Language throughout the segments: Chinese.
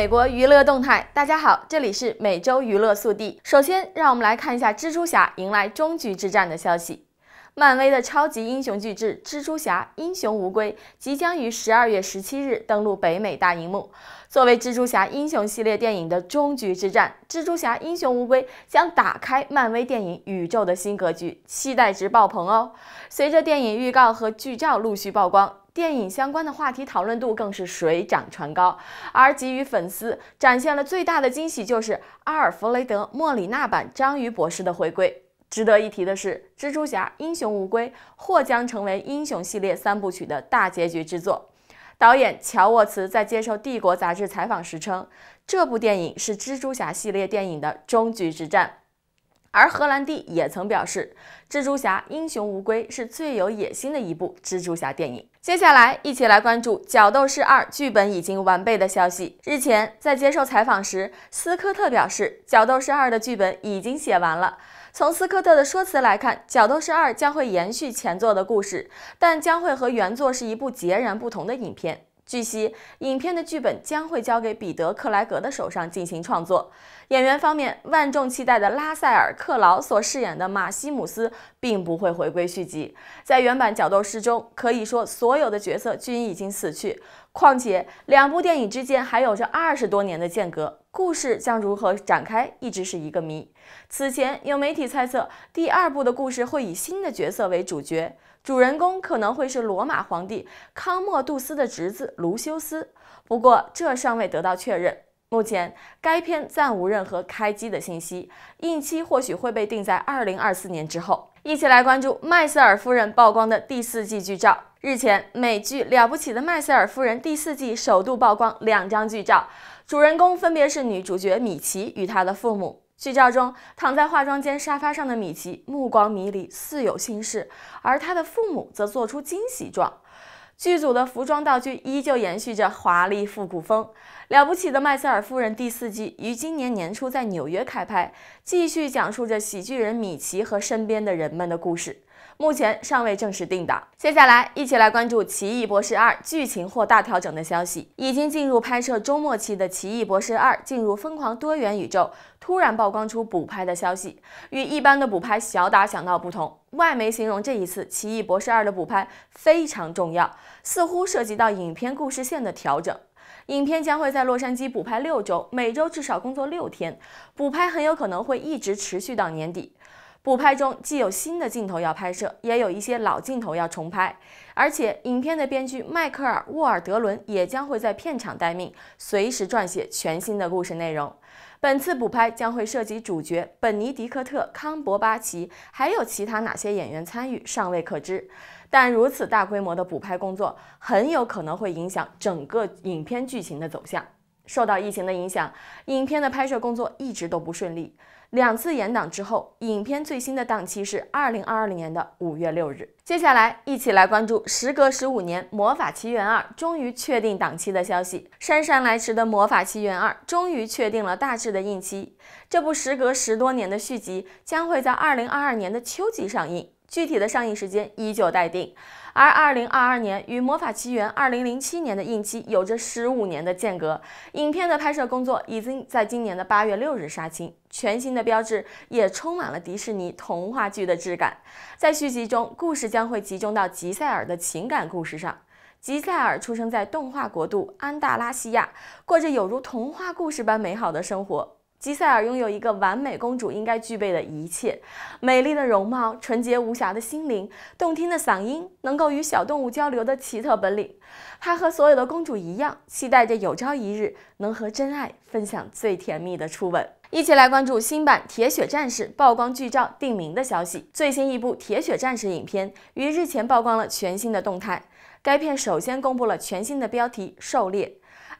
美国娱乐动态，大家好，这里是每周娱乐速递。首先，让我们来看一下《蜘蛛侠》迎来终局之战的消息。漫威的超级英雄巨制《蜘蛛侠：英雄无归》即将于十二月十七日登陆北美大荧幕。作为《蜘蛛侠》英雄系列电影的终局之战，《蜘蛛侠：英雄无归》将打开漫威电影宇宙的新格局，期待值爆棚哦！随着电影预告和剧照陆续曝光。电影相关的话题讨论度更是水涨船高，而给予粉丝展现了最大的惊喜就是阿尔弗雷德·莫里纳版章鱼博士的回归。值得一提的是，《蜘蛛侠：英雄无归》或将成为英雄系列三部曲的大结局之作。导演乔·沃茨在接受《帝国》杂志采访时称，这部电影是蜘蛛侠系列电影的终局之战。而荷兰弟也曾表示，《蜘蛛侠：英雄无归》是最有野心的一部蜘蛛侠电影。接下来，一起来关注《角斗士二》剧本已经完备的消息。日前，在接受采访时，斯科特表示，《角斗士二》的剧本已经写完了。从斯科特的说辞来看，《角斗士二》将会延续前作的故事，但将会和原作是一部截然不同的影片。据悉，影片的剧本将会交给彼得·克莱格的手上进行创作。演员方面，万众期待的拉塞尔·克劳所饰演的马西姆斯并不会回归续集。在原版《角斗士》中，可以说所有的角色均已经死去。况且，两部电影之间还有着二十多年的间隔，故事将如何展开，一直是一个谜。此前有媒体猜测，第二部的故事会以新的角色为主角，主人公可能会是罗马皇帝康莫杜斯的侄子卢修斯，不过这尚未得到确认。目前，该片暂无任何开机的信息，映期或许会被定在二零二四年之后。一起来关注《麦瑟尔夫人》曝光的第四季剧照。日前，美剧《了不起的麦瑟尔夫人》第四季首度曝光两张剧照，主人公分别是女主角米奇与她的父母。剧照中，躺在化妆间沙发上的米奇目光迷离，似有心事；而她的父母则做出惊喜状。剧组的服装道具依旧延续着华丽复古风。了不起的麦瑟尔夫人第四季于今年年初在纽约开拍，继续讲述着喜剧人米奇和身边的人们的故事。目前尚未正式定档。接下来，一起来关注《奇异博士二》剧情或大调整的消息。已经进入拍摄周末期的《奇异博士二》进入疯狂多元宇宙，突然曝光出补拍的消息。与一般的补拍小打小闹不同，外媒形容这一次《奇异博士二》的补拍非常重要，似乎涉及到影片故事线的调整。影片将会在洛杉矶补拍六周，每周至少工作六天，补拍很有可能会一直持续到年底。补拍中既有新的镜头要拍摄，也有一些老镜头要重拍，而且影片的编剧迈克尔·沃尔德伦也将会在片场待命，随时撰写全新的故事内容。本次补拍将会涉及主角本尼迪克特·康伯巴奇，还有其他哪些演员参与尚未可知。但如此大规模的补拍工作，很有可能会影响整个影片剧情的走向。受到疫情的影响，影片的拍摄工作一直都不顺利。两次延档之后，影片最新的档期是二零二二年的五月六日。接下来，一起来关注时隔十五年《魔法奇缘二》终于确定档期的消息。姗姗来迟的《魔法奇缘二》终于确定了大致的印期，这部时隔十多年的续集将会在二零二二年的秋季上映。具体的上映时间依旧待定，而2022年与《魔法奇缘》2007年的映期有着15年的间隔。影片的拍摄工作已经在今年的8月6日杀青，全新的标志也充满了迪士尼童话剧的质感。在续集中，故事将会集中到吉塞尔的情感故事上。吉塞尔出生在动画国度安达拉西亚，过着有如童话故事般美好的生活。吉塞尔拥有一个完美公主应该具备的一切：美丽的容貌、纯洁无瑕的心灵、动听的嗓音、能够与小动物交流的奇特本领。她和所有的公主一样，期待着有朝一日能和真爱分享最甜蜜的初吻。一起来关注新版《铁血战士》曝光剧照定名的消息。最新一部《铁血战士》影片于日前曝光了全新的动态，该片首先公布了全新的标题《狩猎》。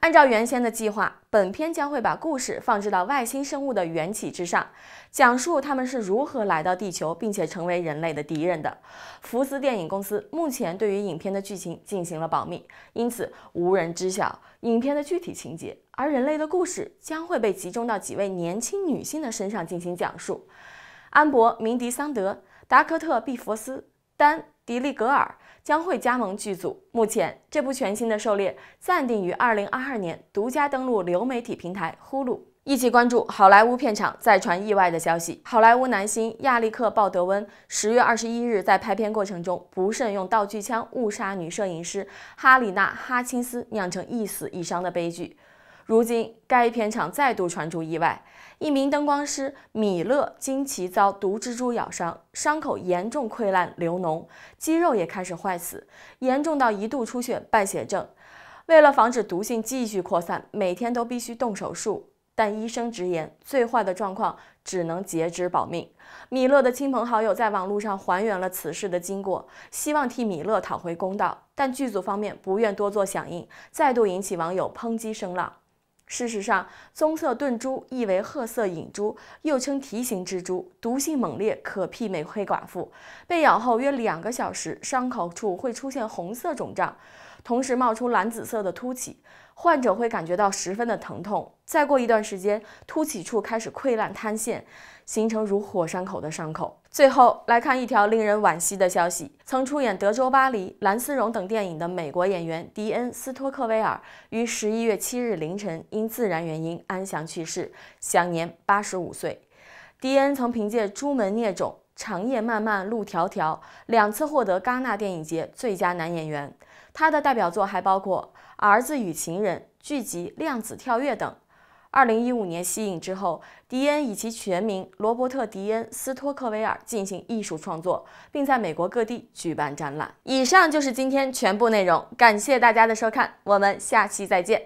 按照原先的计划，本片将会把故事放置到外星生物的缘起之上，讲述他们是如何来到地球并且成为人类的敌人的。福斯电影公司目前对于影片的剧情进行了保密，因此无人知晓影片的具体情节。而人类的故事将会被集中到几位年轻女性的身上进行讲述：安博、明迪、桑德、达科特、毕佛斯。丹·迪利格尔将会加盟剧组。目前，这部全新的《狩猎》暂定于二零二二年独家登陆流媒体平台 Hulu。一起关注好莱坞片场再传意外的消息：好莱坞男星亚历克·鲍德温十月二十一日在拍片过程中不慎用道具枪误杀女摄影师哈里娜·哈钦斯，酿成一死一伤的悲剧。如今，该片场再度传出意外，一名灯光师米勒惊奇遭毒蜘蛛咬伤，伤口严重溃烂流脓，肌肉也开始坏死，严重到一度出血败血症。为了防止毒性继续扩散，每天都必须动手术。但医生直言，最坏的状况只能截肢保命。米勒的亲朋好友在网络上还原了此事的经过，希望替米勒讨回公道，但剧组方面不愿多做响应，再度引起网友抨击声浪。事实上，棕色盾蛛亦为褐色隐蛛，又称蹄形蜘蛛，毒性猛烈，可媲美黑寡妇。被咬后约两个小时，伤口处会出现红色肿胀，同时冒出蓝紫色的凸起。患者会感觉到十分的疼痛，再过一段时间，凸起处开始溃烂、坍陷，形成如火山口的伤口。最后来看一条令人惋惜的消息：曾出演《德州巴黎》《蓝丝绒》等电影的美国演员迪恩·斯托克威尔，于十一月七日凌晨因自然原因安详去世，享年八十五岁。迪恩曾凭借《朱门孽种》《长夜漫漫路迢迢》两次获得戛纳电影节最佳男演员。他的代表作还包括《儿子与情人》、剧集《量子跳跃》等。二零一五年息影之后，迪恩以其全名罗伯特·迪恩·斯托克维尔进行艺术创作，并在美国各地举办展览。以上就是今天全部内容，感谢大家的收看，我们下期再见。